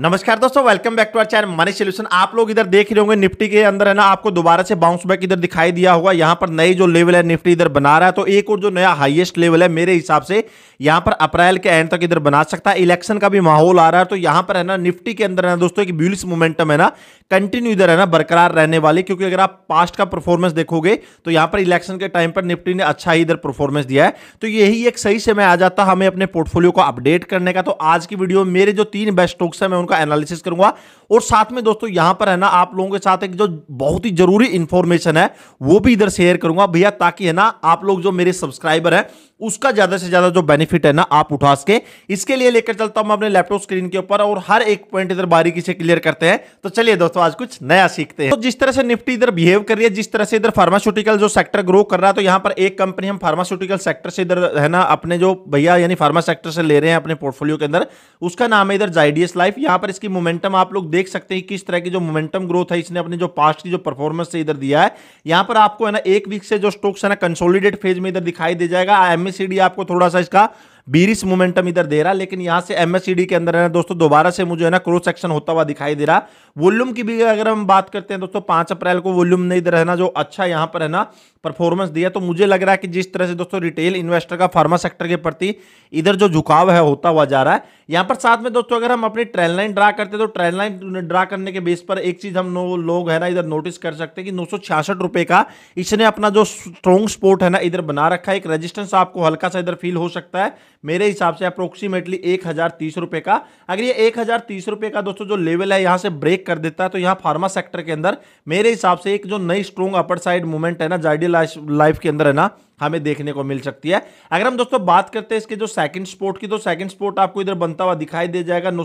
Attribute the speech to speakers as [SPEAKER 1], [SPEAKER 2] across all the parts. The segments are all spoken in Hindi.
[SPEAKER 1] नमस्कार दोस्तों welcome back to our channel money solution आप लोग इधर देख रहे होंगे निफ्टी के अंदर है ना आपको दोबारा से बाउंस बैक इधर दिखाई दिया होगा यहाँ पर नई जो लेवल है निफ्टी इधर बना रहा है तो एक और जो नया हाईएस्ट लेवल है मेरे हिसाब से यहाँ पर अप्रैल के एंड तक इधर बना सकता है इलेक्शन का भी माहौल आ रहा है तो यहाँ पर है ना निफ्टी के अंदर है ना दोस्तों एक ब्यूलिस मोमेंटम है ना कंटिन्यू इधर है ना बरकरार रहने वाली क्योंकि अगर आप पास्ट का परफॉर्मेंस देखोगे तो यहाँ पर इलेक्शन के टाइम पर निफ्टी ने अच्छा ही इधर परफॉर्मेंस दिया है तो यही एक सही समय आ जाता है हमें अपने पोर्टफोलियो को अपडेट करने का तो आज की वीडियो मेरे जो तीन बेस्ट स्टॉक्स है मैं उनका एनालिसिस करूंगा और साथ में दोस्तों यहां पर है ना आप लोगों के साथ एक जो बहुत ही जरूरी इंफॉर्मेशन है वो भी इधर शेयर करूंगा भैया ताकि है ना आप लोग जो मेरे सब्सक्राइबर है उसका ज्यादा से ज्यादा जो बेनिफिट है ना आप उठा सके इसके लिए लेकर चलता हूं मैं अपने लैपटॉप स्क्रीन के ऊपर और हर एक पॉइंट इधर बारीकी से क्लियर करते हैं तो चलिए दोस्तों आज कुछ नया सीखते हैं तो जिस तरह से निफ्टी इधर बिहेव कर रही है जिस तरह से इधर फार्मास्यूटिकल जो सेक्टर ग्रो कर रहा है तो यहां पर एक कंपनी हम फार्मास्यूटिकल सेक्टर से इधर है ना अपने जो भैया यानी फार्मा सेक्टर से ले रहे हैं अपने पोर्टफोलियो के अंदर उसका नाम है इधर जाइडियस लाइफ यहां पर इसकी मोमेंटम आप लोग देख सकते हैं किस तरह की जो मोमेंटम ग्रोथ है इसने अपने जो पास्ट की जो परफॉर्मेंस से इधर दिया है यहां पर आपको है ना एक वीक से जो स्टॉक्स है ना कंसोलिडेट फेज में इधर दिखाई दे जाएगा आई एमएससीडी आपको थोड़ा सा इसका बीरिस मोमेंटम इधर दे रहा लेकिन यहाँ से एमएससीडी के अंदर है ना दोस्तों दोबारा से मुझे है ना क्रोस सेक्शन होता हुआ दिखाई दे रहा वॉल्यूम की भी अगर हम बात करते हैं दोस्तों पांच अप्रैल को वॉल्यूम ने इधर है ना जो अच्छा यहाँ पर है ना परफॉर्मेंस दिया तो मुझे लग रहा है कि जिस तरह से दोस्तों रिटेल इन्वेस्टर का फार्मा सेक्टर के प्रति इधर जो झुकाव है होता हुआ जा रहा है यहाँ पर साथ में दोस्तों अगर हम अपनी ट्रेन लाइन ड्रा करते हैं तो ट्रेन लाइन ड्रा करने के बेस पर एक चीज हम लोग है ना इधर नोटिस कर सकते हैं कि नौ रुपए का इसने अपना जो स्ट्रॉन्ग स्पोर्ट है ना इधर बना रखा है एक रेजिस्टेंस आपको हल्का सा इधर फील हो सकता है मेरे हिसाब से अप्रोक्सीमेटली एक हजार तीस रुपए का अगर ये एक हजार तीस रुपए का दोस्तों जो लेवल है यहाँ से ब्रेक कर देता है तो यहाँ फार्मा सेक्टर के अंदर मेरे हिसाब से एक जो नई स्ट्रॉन्ग अपर साइड मूवमेंट है ना जाइडी लाइफ के अंदर है ना हमें देखने को मिल सकती है अगर हम दोस्तों बात करते हैं इसके जो सेकंड स्पोर्ट की तो सेकंड स्पोर्ट आपको इधर बनता हुआ दिखाई दे जाएगा नौ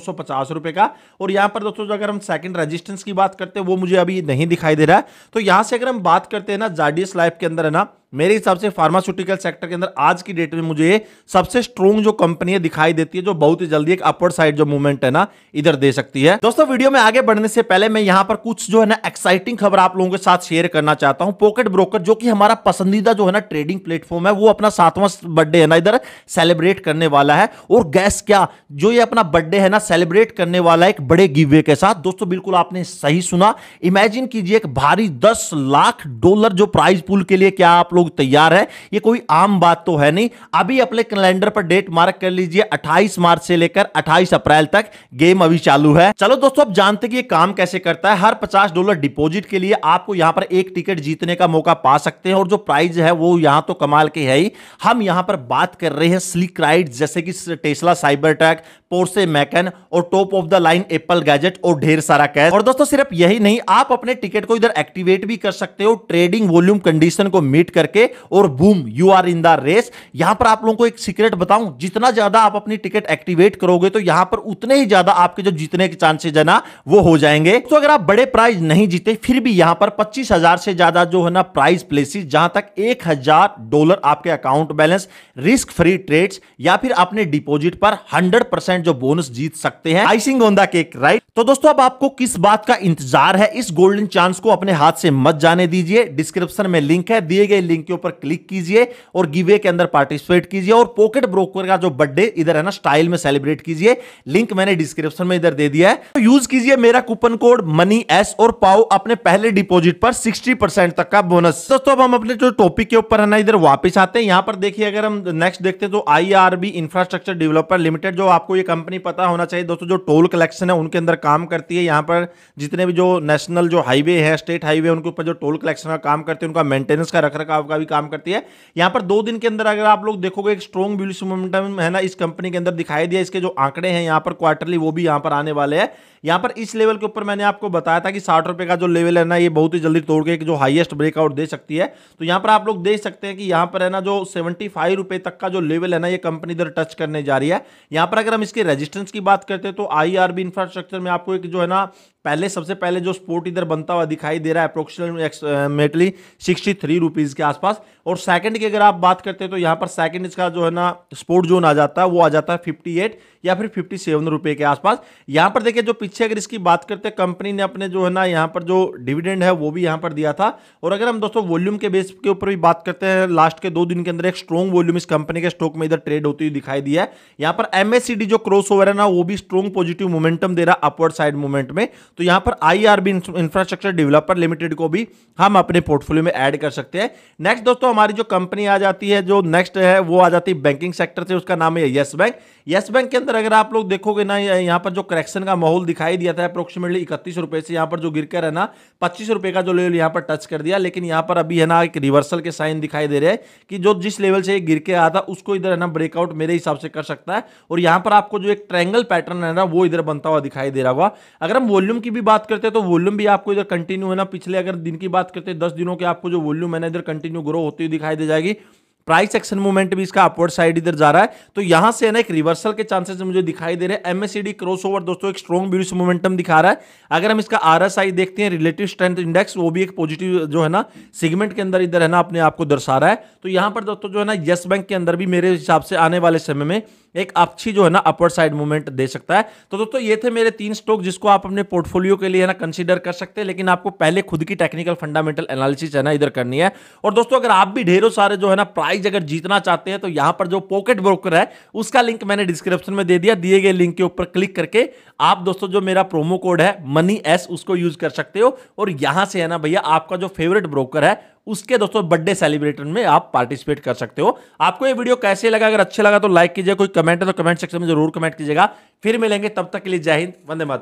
[SPEAKER 1] रुपए का और यहां पर दोस्तों अगर हम सेकंड रेजिस्टेंस की बात करते हैं वो मुझे अभी नहीं दिखाई दे रहा है तो यहां से अगर हम बात करते हैं ना जाडियस लाइफ के अंदर है ना मेरे हिसाब से फार्मास्यूटिकल सेक्टर के अंदर आज की डेट में मुझे सबसे स्ट्रॉन्ग जो है दिखाई देती है जो बहुत ही जल्दी एक अपवर्ड साइड जो मूवमेंट है ना इधर दे सकती है दोस्तों वीडियो में आगे बढ़ने से पहले मैं यहाँ पर कुछ जो है ना एक्साइटिंग खबर आप लोगों के साथ शेयर करना चाहता हूँ पॉकेट ब्रोकर जो कि हमारा पसंदीदा जो है ना ट्रेडिंग प्लेटफॉर्म है वो अपना सातवां बर्थडे है ना इधर सेलिब्रेट करने वाला है और गैस क्या जो ये अपना बर्थडे है ना सेलिब्रेट करने वाला एक बड़े गिवे के साथ दोस्तों बिल्कुल आपने सही सुना इमेजिन कीजिए एक भारी दस लाख डॉलर जो प्राइज पुल के लिए क्या आप लोग लोग तैयार है ये कोई आम बात तो है नहीं अभी अपने कैलेंडर पर डेट मार्क कर लीजिए अट्ठाईस मार्च से लेकर अट्ठाईस अप्रैल तक गेम अभी चालू है चलो दोस्तों आप जानते कि ये काम कैसे करता है हर पचास डॉलर डिपोजिट के लिए आपको यहां पर एक टिकट जीतने का मौका पा सकते हैं और जो प्राइज है वो यहां तो कमाल के है ही हम यहां पर बात कर रहे हैं स्लिक राइड जैसे कि Tesla Cybertruck Porsche Macan और top of the line Apple gadget और ढेर सारा कैश और दोस्तों सिर्फ यही नहीं आप अपने टिकट को इधर एक्टिवेट भी कर सकते हो ट्रेडिंग वॉल्यूम कंडीशन को मीट करके और boom you are in the race यहां पर आप लोगों को एक सीक्रेट बताऊं जितना ज्यादा आप अपनी टिकट एक्टिवेट करोगे तो यहां पर उतने ही ज्यादा आपके जो जीतने के चांसेज है ना वो हो जाएंगे तो अगर आप बड़े प्राइज नहीं जीते फिर भी यहां पर पच्चीस हजार से ज्यादा जो है ना प्राइज प्लेसिस जहां तक एक हजार डॉलर आपके account balance risk free trade या फिर अपने डिपोजिट पर हंड्रेड परसेंट जो बोनस जीत सकते हैं icing on the cake right तो दोस्तों अब आपको किस बात का इंतजार है इस गोल्डन चांस को अपने हाथ से मत जाने दीजिए डिस्क्रिप्शन में लिंक है दिए गए लिंक के ऊपर क्लिक कीजिए और गिवे के अंदर पार्टिसिपेट कीजिए और पॉकेट ब्रोकर का जो बर्थडे इधर है ना स्टाइल में सेलिब्रेट कीजिए लिंक मैंने डिस्क्रिप्शन में इधर दे दिया है तो यूज कीजिए मेरा कूपन कोड मनी एस और पाओ अपने पहले डिपोजिट पर सिक्सटी तक का बोनस दोस्तों अब हम अपने जो टॉपिक के ऊपर है ना इधर वापिस आते हैं यहाँ पर देखिए अगर हम नेक्स्ट देखते हैं तो आई इंफ्रास्ट्रक्चर डेवलपर लिमिटेड जो आपको ये कंपनी पता होना चाहिए दोस्तों जो टोल कलेक्शन है उनके अंदर काम करती है यहाँ पर जितने भी जो नेशनल जो हाईवे है स्टेट हाईवे उनके ऊपर जो टोल कलेक्शन का काम करती है उनका मेंटेनेंस का रख रखाव का भी काम करती है यहाँ पर दो दिन के अंदर अगर आप लोग देखोगे एक स्ट्रॉन्ग बिलिस मोमेंटम है ना इस कंपनी के अंदर दिखाई दिया इसके जो आंकड़े हैं यहाँ पर क्वार्टरली वो भी यहाँ पर आने वाले हैं यहाँ पर इस लेवल के ऊपर मैंने आपको बताया था कि साठ रुपये का जो लेवल है ना ये बहुत ही जल्दी तोड़ के जो हाईएस्ट ब्रेकआउट दे सकती है तो यहाँ पर आप लोग देख सकते हैं कि यहाँ पर है ना जो सेवेंटी फाइव रुपये तक का जो लेवल है ना ये कंपनी इधर टच करने जा रही है यहाँ पर अगर हम इस इसके रेजिस्टेंस की बात करते हैं तो आई आईआरबी इंफ्रास्ट्रक्चर में आपको एक जो है ना पहले सबसे पहले जो स्पोर्ट इधर बनता हुआ दिखाई दे रहा है अप्रोक्सीमेटली सिक्सटी थ्री रुपीज़ के आसपास और सेकंड की अगर आप बात करते हैं तो यहाँ पर सेकंड इसका जो है ना स्पोर्ट जोन आ जाता है वो आ जाता है फिफ्टी एट या फिर फिफ्टी सेवन रुपये के आसपास यहाँ पर देखिए जो पीछे अगर इसकी बात करते हैं कंपनी ने अपने जो है ना यहाँ पर जो डिविडेंड है वो भी यहाँ पर दिया था और अगर हम दोस्तों वॉल्यूम के बेस के ऊपर भी बात करते हैं लास्ट के दो दिन के अंदर एक स्ट्रॉन्ग वॉल्यूम इस कंपनी के स्टॉक में इधर ट्रेड होती हुई दिखाई दिया है यहाँ पर एमएससीडी जो क्रॉस ओवर है ना वो भी स्ट्रॉन्ग पॉजिटिव मोमेंटम दे रहा अपवर्ड साइड मूवमेंट में तो यहां पर आईआरबी इंफ्रास्ट्रक्चर डेवलपर लिमिटेड को भी हम अपने पोर्टफोलियो में ऐड कर सकते हैं नेक्स्ट दोस्तों हमारी जो कंपनी आ जाती है जो नेक्स्ट है वो आ जाती है बैंकिंग सेक्टर से उसका नाम है येस बैंक येस बैंक के अंदर अगर आप लोग देखोगे ना यहाँ पर जो करेक्शन का माहौल दिखाई दिया था अप्रोक्सीमेटली इकतीस रुपए से यहाँ पर जो कर है ना पच्चीस रुपए का जो लेवल यहाँ पर टच कर दिया लेकिन यहाँ पर अभी है ना एक रिवर्सल के साइन दिखाई दे रहे हैं कि जो जिस लेवल से गिर के आया था उसको इधर है ना ब्रेकआउट मेरे हिसाब से कर सकता है और यहाँ पर आपको जो एक ट्रैंगल पैटर्न है ना वो इधर बनता हुआ दिखाई दे रहा होगा अगर हम वॉल्यूम की भी बात करते हैं तो वॉल्यूम भी आपको इधर कंटिन्यू है ना पिछले अगर दिन की बात करते हैं दस दिनों के आपको जो वॉल्यूम है ना इधर कंटिन्यू ग्रो होती हुई दिखाई दे जाएगी प्राइस एक्शन मूवमेंट भी इसका अपवर्ड साइड इधर जा रहा है तो यहां से ना एक रिवर्सल के चांसेस मुझे दिखाई दे रहे हैं एमएससीडी क्रॉसओवर दोस्तों एक स्ट्रॉन्ग ब्यूस मोमेंटम दिखा रहा है अगर हम इसका आरएसआई देखते हैं रिलेटिव स्ट्रेंथ इंडेक्स वो भी एक पॉजिटिव जो है ना सिगमेंट के अंदर इधर है ना अपने आप को दर्शा रहा है तो यहां पर दोस्तों जो है ना येस बैंक के अंदर भी मेरे हिसाब से आने वाले समय में एक अच्छी जो है ना अपर साइड मूवमेंट दे सकता है तो दोस्तों ये थे मेरे तीन स्टॉक जिसको आप अपने पोर्टफोलियो के लिए है ना कंसीडर कर सकते हैं लेकिन आपको पहले खुद की टेक्निकल फंडामेंटल एनालिसिस है ना इधर करनी है और दोस्तों अगर आप भी ढेरों सारे जो है ना प्राइस प्राइज अगर जीतना चाहते हैं तो यहां पर जो पॉकेट ब्रोकर है उसका लिंक मैंने डिस्क्रिप्शन में दे दिया दिए गए लिंक के ऊपर क्लिक करके आप दोस्तों जो मेरा प्रोमो कोड है मनी एस उसको यूज कर सकते हो और यहां से है ना भैया आपका जो फेवरेट ब्रोकर है उसके दोस्तों बर्थडे सेलिब्रेशन में आप पार्टिसिपेट कर सकते हो आपको ये वीडियो कैसे लगा अगर अच्छा लगा तो लाइक कीजिए कोई कमेंट है तो कमेंट सेक्शन में जरूर कमेंट कीजिएगा फिर मिलेंगे तब तक के लिए जय हिंद वंदे मातरम